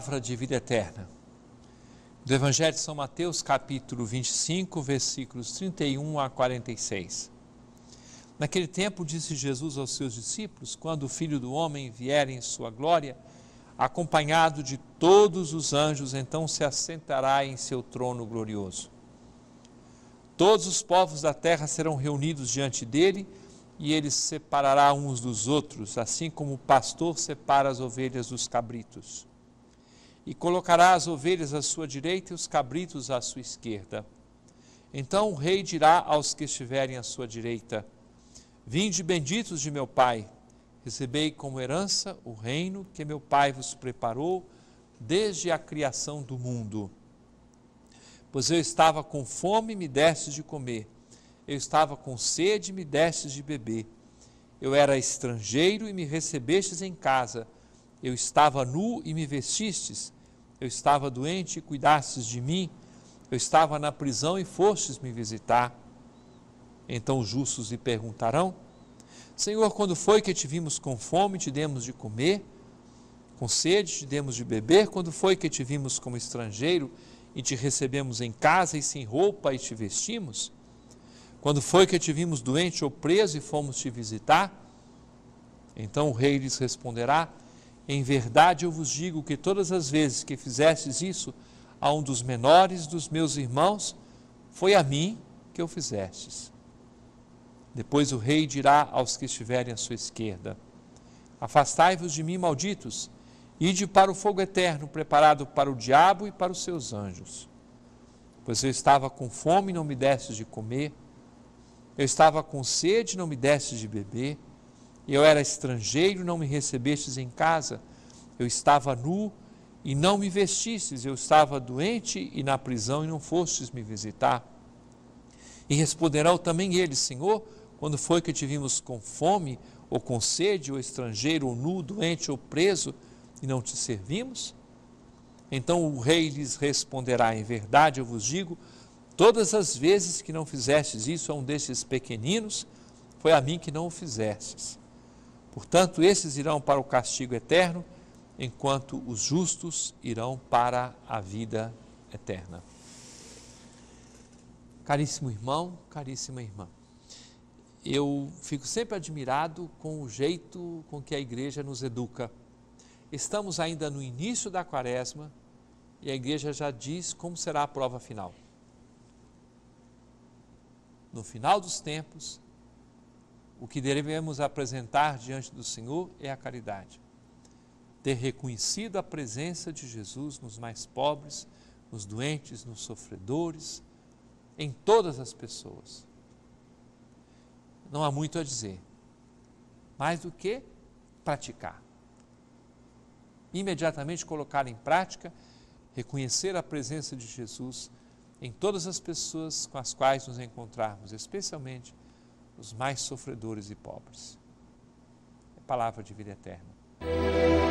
palavra de vida eterna. Do Evangelho de São Mateus, capítulo 25, versículos 31 a 46. Naquele tempo disse Jesus aos seus discípulos: Quando o filho do homem vier em sua glória, acompanhado de todos os anjos, então se assentará em seu trono glorioso. Todos os povos da terra serão reunidos diante dele e ele separará uns dos outros, assim como o pastor separa as ovelhas dos cabritos e colocará as ovelhas à sua direita e os cabritos à sua esquerda. Então o rei dirá aos que estiverem à sua direita: Vinde benditos de meu pai, recebei como herança o reino que meu pai vos preparou desde a criação do mundo. Pois eu estava com fome e me destes de comer, eu estava com sede e me destes de beber, eu era estrangeiro e me recebestes em casa, eu estava nu e me vestistes, eu estava doente e cuidastes de mim. Eu estava na prisão e fostes me visitar. Então os justos lhe perguntarão: Senhor, quando foi que te vimos com fome, e te demos de comer? Com sede, te demos de beber? Quando foi que te vimos como estrangeiro e te recebemos em casa e sem roupa e te vestimos? Quando foi que te vimos doente ou preso e fomos te visitar? Então o rei lhes responderá: em verdade eu vos digo que todas as vezes que fizestes isso a um dos menores dos meus irmãos, foi a mim que o fizestes. Depois o rei dirá aos que estiverem à sua esquerda: Afastai-vos de mim, malditos, ide para o fogo eterno preparado para o diabo e para os seus anjos. Pois eu estava com fome e não me destes de comer, eu estava com sede e não me destes de beber e eu era estrangeiro, não me recebestes em casa, eu estava nu e não me vestistes, eu estava doente e na prisão e não fostes me visitar. E responderão também eles, Senhor, quando foi que te vimos com fome, ou com sede, ou estrangeiro, ou nu, doente, ou preso, e não te servimos? Então o rei lhes responderá: Em verdade eu vos digo, todas as vezes que não fizestes isso a um destes pequeninos, foi a mim que não o fizestes. Portanto, esses irão para o castigo eterno, enquanto os justos irão para a vida eterna. Caríssimo irmão, caríssima irmã, eu fico sempre admirado com o jeito com que a igreja nos educa. Estamos ainda no início da quaresma e a igreja já diz como será a prova final. No final dos tempos, o que devemos apresentar diante do Senhor é a caridade. Ter reconhecido a presença de Jesus nos mais pobres, nos doentes, nos sofredores, em todas as pessoas. Não há muito a dizer, mais do que praticar. Imediatamente colocar em prática, reconhecer a presença de Jesus em todas as pessoas com as quais nos encontrarmos, especialmente os mais sofredores e pobres. É palavra de vida eterna.